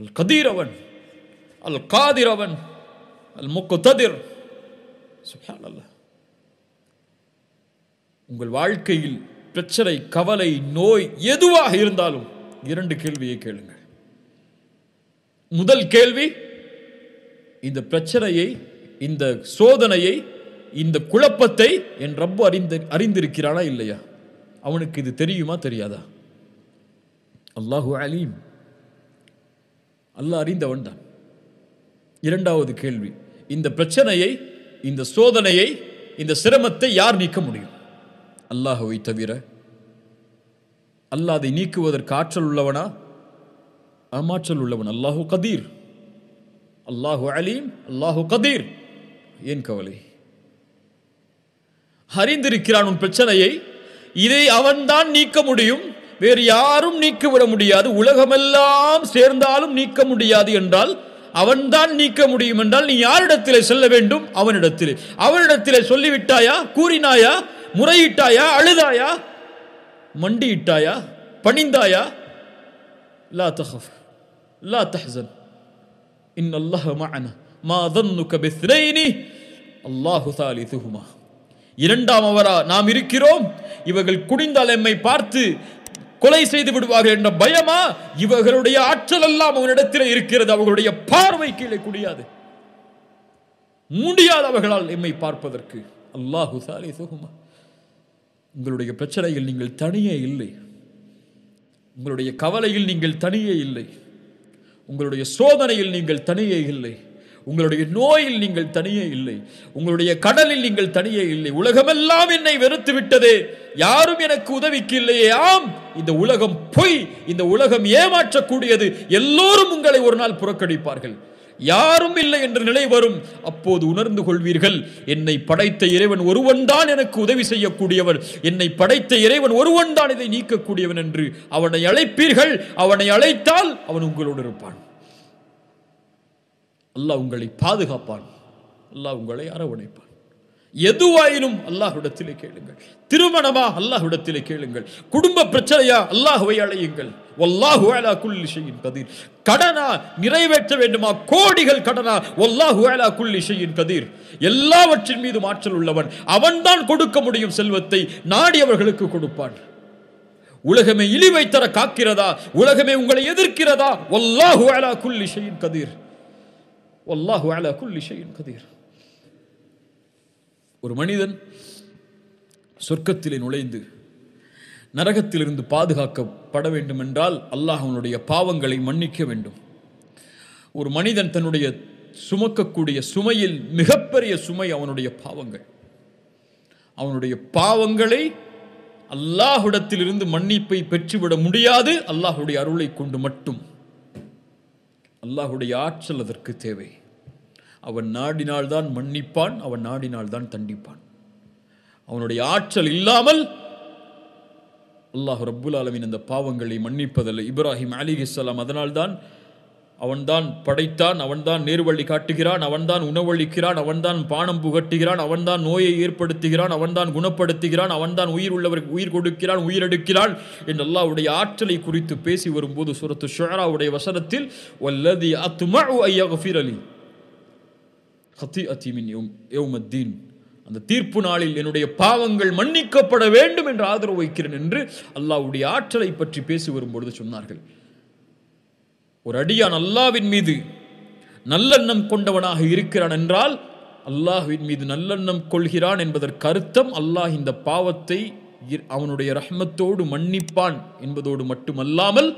அல் கதீரவன் அல் காதிரவன் அல் முக்கு ததிர் உங்கள் வாழ்க்கையில் பிரச்சனை கவலை நோய் எதுவாக இருந்தாலும் இரண்டு கேள்வியை கேளுங்கள் முதல் கேள்வி இந்த பிரச்சனையை இந்த சோதனையை இந்த குழப்பத்தை என் ரப்பு அறிந்து அறிந்திருக்கிறானா இல்லையா அவனுக்கு இது தெரியுமா தெரியாதா அல்லாஹூ அலீம் அல்ல அறிந்தவன் தான் இரண்டாவது கேள்வி இந்த பிரச்சனையை இந்த சோதனையை இந்த சிரமத்தை யார் நீக்க முடியும் அல்லாஹுவை தவிர அல்லாதை நீக்குவதற்கு ஆற்றல் உள்ளவனா அமாற்றல் உள்ளவன் அல்லாஹு கதீர் அல்லாஹு அலீம் அல்லாஹு கதீர் ஏன் கவலை அறிந்திருக்கிறான் உன் பிரச்சனையை இதை அவன்தான் நீக்க முடியும் வேறு யாரும் நீக்கிவிட முடியாது உலகமெல்லாம் சேர்ந்தாலும் நீக்க முடியாது என்றால் அவன்தான் நீக்க முடியும் என்றால் நீ யாரிடத்திலே செல்ல வேண்டும் அவனிடத்திலே அவனிடத்திலே சொல்லிவிட்டாயா கூறினாயா முறையிட்டாயா அழுதாயா மண்டியிட்டாயா பணிந்தாயா லா தஹஃப் லா தஹசன் இன் அல்லாஹ் மஅன மா தன்னுக பிஸ்னைனி அல்லாஹு தாலிதுஹுமா இரண்டாம் அவரா நாம் இருக்கிறோம் இவர்கள் குடிந்தால் எம்மை பார்த்து கொலை செய்து விடுவார்கள் என்ற பயமா இவர்களுடைய ஆற்றல் எல்லாம் அவனிடத்தில் இருக்கிறது அவர்களுடைய பார்வை கீழே குடியாது முடியாது அவர்களால் எம்மை பார்ப்பதற்கு அல்லாஹு சாரி சுகுமா உங்களுடைய பிரச்சனையில் நீங்கள் தனியே இல்லை உங்களுடைய கவலையில் நீங்கள் தனியே இல்லை உங்களுடைய சோதனையில் நீங்கள் தனியே இல்லை உங்களுடைய நோயில் நீங்கள் தனியே இல்லை உங்களுடைய கடலில் நீங்கள் தனியே இல்லை உலகமெல்லாம் என்னை வெறுத்து விட்டதே யாரும் எனக்கு உதவிக்கு இல்லையே ஆம் இந்த உலகம் பொய் இந்த உலகம் ஏமாற்றக்கூடியது எல்லோரும் உங்களை ஒரு நாள் புறக்கணிப்பார்கள் யாரும் இல்லை என்ற நிலை வரும் அப்போது உணர்ந்து கொள்வீர்கள் என்னை படைத்த இறைவன் ஒருவன் தான் எனக்கு உதவி செய்யக்கூடியவன் என்னை படைத்த இறைவன் ஒருவன் தான் இதை நீக்கக்கூடியவன் என்று அவனை அழைப்பீர்கள் அவனை அழைத்தால் அவன் உங்களோடு இருப்பான் அல்லாஹ் உங்களை பாதுகாப்பான் அல்லாஹ் உங்களை அரவணைப்பான் எதுவாயினும் அல்லாஹுடத்திலே கேளுங்கள் திருமணமா அல்லாஹுடத்திலே கேளுங்கள் குடும்ப பிரச்சனையா அல்லாஹுவை அழையுங்கள் ஒல்லாஹு அலா குல்லி கதிர் கடனா நிறைவேற்ற வேண்டுமா கோடிகள் கடனா ஒல்லாஹு அலா குல்லி கதிர் எல்லாவற்றின் மீது மாற்றல் உள்ளவன் அவன்தான் கொடுக்க முடியும் செல்வத்தை நாடியவர்களுக்கு கொடுப்பான் உலகமே இழிவை தர காக்கிறதா உலகமே உங்களை எதிர்க்கிறதா ஒல்லாஹு அலா குல்லி கதிர் ஒல்லாஹு அலா குல்லி ஷெயின் கதீர் ஒரு மனிதன் சொர்க்கத்திலே நுழைந்து நரகத்திலிருந்து பாதுகாக்கப்பட வேண்டும் என்றால் அல்லாஹ் அவனுடைய பாவங்களை மன்னிக்க வேண்டும் ஒரு மனிதன் தன்னுடைய சுமக்கக்கூடிய சுமையில் மிகப்பெரிய சுமை அவனுடைய பாவங்கள் அவனுடைய பாவங்களை அல்லாஹுடத்திலிருந்து மன்னிப்பை பெற்றுவிட முடியாது அல்லாஹுடைய அருளை கொண்டு மட்டும் அல்லாஹுடைய ஆற்றல் அதற்கு தேவை அவன் நாடினால்தான் மன்னிப்பான் அவன் நாடினால்தான் தண்டிப்பான் அவனுடைய ஆற்றல் இல்லாமல் அல்லாஹ் ரப்புல் ஆலமின் அந்த பாவங்களை மன்னிப்பதில்லை இப்ராஹிம் அலி இஸ்லாம் அதனால்தான் அவன்தான் படைத்தான் அவன்தான் நேர்வழி காட்டுகிறான் அவன்தான் உணவளிக்கிறான் அவன்தான் பானம் புகட்டுகிறான் அவன்தான் நோயை ஏற்படுத்துகிறான் அவன்தான் குணப்படுத்துகிறான் அவன்தான் உயிர் உள்ளவருக்கு உயிர் கொடுக்கிறான் உயிரெடுக்கிறான் என்று அல்லாவுடைய ஆற்றலை குறித்து பேசி வரும்போது சுரத்து ஷுராவுடைய வசனத்தில் அலி ஹத்தி அத்திமின் யோமத்தீன் அந்த தீர்ப்பு நாளில் என்னுடைய பாவங்கள் மன்னிக்கப்பட வேண்டும் என்று ஆதரவு வைக்கிறேன் என்று அல்லாவுடைய ஆற்றலை பற்றி பேசி வரும்பொழுது சொன்னார்கள் ஒரு அடியான் அல்லாவின் மீது நல்லெண்ணம் கொண்டவனாக இருக்கிறான் என்றால் அல்லாஹுவின் மீது நல்லெண்ணம் கொள்கிறான் என்பதற்கு அர்த்தம் அல்லாஹ் இந்த பாவத்தை அவனுடைய ரஹ்மத்தோடு மன்னிப்பான் என்பதோடு மட்டுமல்லாமல்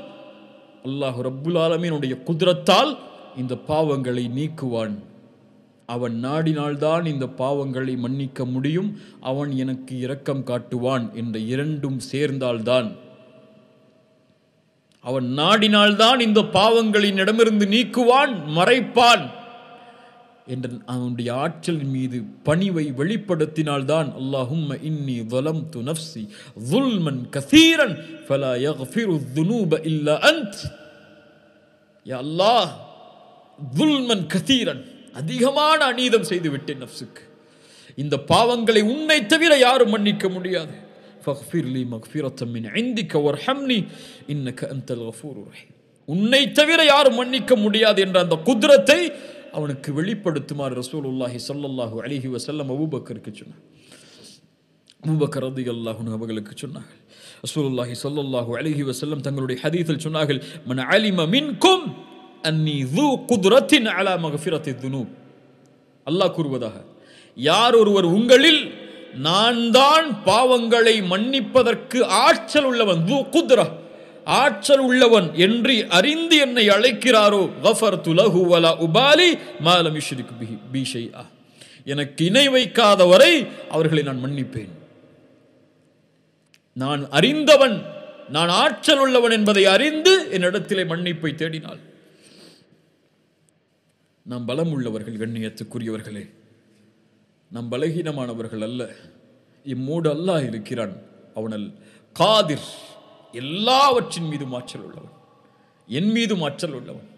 அல்லாஹ் ரப்புல் ஆலமீனுடைய குதிரத்தால் இந்த பாவங்களை நீக்குவான் அவன் நாடினால்தான் இந்த பாவங்களை மன்னிக்க முடியும் அவன் எனக்கு இரக்கம் காட்டுவான் என்ற இரண்டும் சேர்ந்தால்தான் அவன் நாடினால்தான் இந்த பாவங்களின் இடமிருந்து நீக்குவான் மறைப்பான் என்ற அவனுடைய ஆற்றலின் மீது பணிவை வெளிப்படுத்தினால்தான் அல்லாஹும் இன்னி வலம் து நப்சி துல்மன் கசீரன் ஃபலா யஃபிரு துனூப இல்ல அந்த் யா அல்லாஹ் துல்மன் கசீரன் அதிகமான அநீதம் செய்துவிட்டேன் நப்சுக்கு இந்த பாவங்களை உன்னை தவிர யாரும் மன்னிக்க முடியாது உன்னை தவிர யாரும் மன்னிக்க முடியாது என்ற அந்த குதிரத்தை அவனுக்கு வெளிப்படுத்துமாறு உல்லாஹி சல்லல்லாஹு அலிஹி வசல்லம் அபூபக்கருக்கு சொன்னார் அபூபக்கர் ரதி அல்லாஹுன்னு அவர்களுக்கு சொன்னார்கள் உல்லாஹி சல்லல்லாஹு அலிஹி வசல்லம் தங்களுடைய ஹதீத்தில் சொன்னார்கள் மன அலிம மின்கும் அன்னி து குதுரத்தின் அலா மகஃபிரத்தி துனூப் அல்லாஹ் கூறுவதாக யார் ஒருவர் உங்களில் நான் தான் பாவங்களை மன்னிப்பதற்கு ஆற்றல் உள்ளவன் து குதுரா ஆற்றல் உள்ளவன் என்று அறிந்து என்னை அழைக்கிறாரோ கஃபர் துலகு வலா உபாலி மாலம் இஷ்ரிக்கு பீஷை ஆ எனக்கு இணை வைக்காத வரை அவர்களை நான் மன்னிப்பேன் நான் அறிந்தவன் நான் ஆற்றல் உள்ளவன் என்பதை அறிந்து என்னிடத்திலே மன்னிப்பை தேடினாள் நாம் பலம் உள்ளவர்கள் கண்ணியத்துக்குரியவர்களே நாம் பலகீனமானவர்கள் அல்ல இம்மூடு அல்லா இருக்கிறான் அவனல் காதிர் எல்லாவற்றின் மீதும் ஆற்றல் உள்ளவன் என் மீதும் ஆற்றல் உள்ளவன்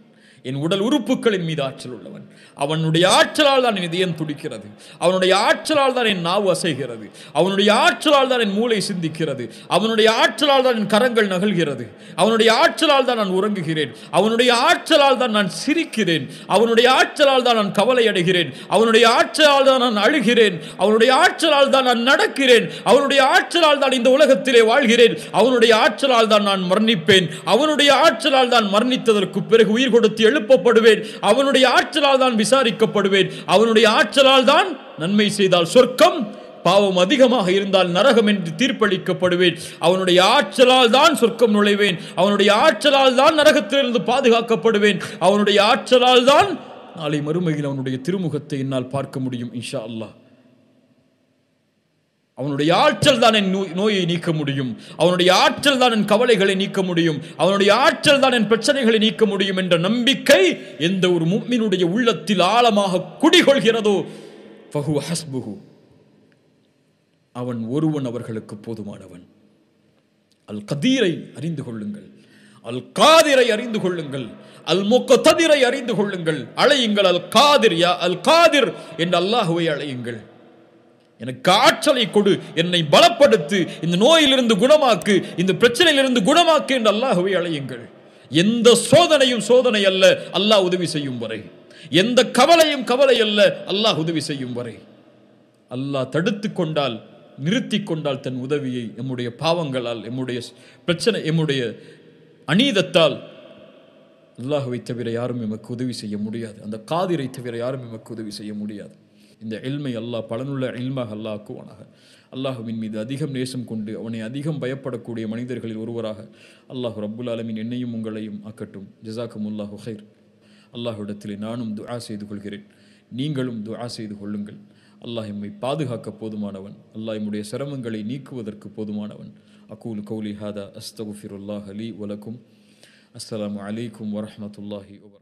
என் உடல் உறுப்புகளின் மீது ஆற்றல் உள்ளவன் அவனுடைய ஆற்றலால் தான் என் இதயம் துடிக்கிறது அவனுடைய ஆற்றலால் தான் என் நாவு அசைகிறது அவனுடைய ஆற்றலால் தான் என் மூளை சிந்திக்கிறது அவனுடைய ஆற்றலால் தான் என் கரங்கள் நகழ்கிறது அவனுடைய ஆற்றலால் தான் நான் உறங்குகிறேன் அவனுடைய ஆற்றலால் தான் நான் சிரிக்கிறேன் அவனுடைய ஆற்றலால் தான் நான் கவலை அடைகிறேன் அவனுடைய ஆற்றலால் தான் நான் அழுகிறேன் அவனுடைய ஆற்றலால் தான் நான் நடக்கிறேன் அவனுடைய ஆற்றலால் தான் இந்த உலகத்திலே வாழ்கிறேன் அவனுடைய ஆற்றலால் தான் நான் மரணிப்பேன் அவனுடைய ஆற்றலால் தான் மரணித்ததற்கு பிறகு உயிர் கொடுத்து எழுப்பப்படுவேன் அவனுடைய ஆற்றலால் தான் விசாரிக்கப்படுவேன் அவனுடைய ஆற்றலால் தான் நன்மை செய்தால் சொர்க்கம் பாவம் அதிகமாக இருந்தால் நரகம் என்று தீர்ப்பளிக்கப்படுவேன் அவனுடைய ஆற்றலால் தான் சொர்க்கம் நுழைவேன் அவனுடைய ஆற்றலால் தான் நரகத்திலிருந்து பாதுகாக்கப்படுவேன் அவனுடைய ஆற்றலால் தான் நாளை மறுமையில் அவனுடைய திருமுகத்தை என்னால் பார்க்க முடியும் இன்ஷா அல்லாஹ் அவனுடைய ஆற்றல் தான் என் நோய் நோயை நீக்க முடியும் அவனுடைய ஆற்றல் தான் என் கவலைகளை நீக்க முடியும் அவனுடைய ஆற்றல் தான் என் பிரச்சனைகளை நீக்க முடியும் என்ற நம்பிக்கை எந்த ஒரு மும்மினுடைய உள்ளத்தில் ஆழமாக குடிகொள்கிறதோ அவன் ஒருவன் அவர்களுக்கு போதுமானவன் அல் கதீரை அறிந்து கொள்ளுங்கள் அல் காதிரை அறிந்து கொள்ளுங்கள் அல் முக்கதிரை அறிந்து கொள்ளுங்கள் அழையுங்கள் அல் காதிர் யா அல் காதிர் என்று அல்லாஹுவை அழையுங்கள் எனக்கு ஆற்றலை கொடு என்னை பலப்படுத்து இந்த நோயிலிருந்து குணமாக்கு இந்த பிரச்சனையிலிருந்து குணமாக்கு என்று அல்லாஹுவை அழையுங்கள் எந்த சோதனையும் சோதனை அல்ல அல்லாஹ் உதவி செய்யும் வரை எந்த கவலையும் கவலை அல்ல அல்லாஹ் உதவி செய்யும் வரை அல்லாஹ் தடுத்து கொண்டால் நிறுத்தி கொண்டால் தன் உதவியை எம்முடைய பாவங்களால் எம்முடைய பிரச்சனை எம்முடைய அநீதத்தால் அல்லாஹுவை தவிர யாரும் எமக்கு உதவி செய்ய முடியாது அந்த காதிரை தவிர யாரும் எமக்கு உதவி செய்ய முடியாது இந்த எல்மை அல்லாஹ் பலனுள்ள எல்மாக அல்லாஹ் அல்லாஹுவின் மீது அதிகம் நேசம் கொண்டு அவனை அதிகம் பயப்படக்கூடிய மனிதர்களில் ஒருவராக அல்லாஹு ரப்புல் ஆலமின் என்னையும் உங்களையும் ஆக்கட்டும் ஜிசாக்கும் அல்லாஹு ஹைர் அல்லாஹுடத்தில் நானும் துஆ செய்து கொள்கிறேன் நீங்களும் துஆ செய்து கொள்ளுங்கள் அல்லாஹ் எம்மை பாதுகாக்க போதுமானவன் அல்லாஹ் எம்முடைய சிரமங்களை நீக்குவதற்கு போதுமானவன் அக்கூல் கௌலி ஹாதா அஸ்தகுஃபிருல்லாஹ் அலி வலக்கும் அஸ்லாம் அலைக்கும் வரமத்துல்லாஹி வபர்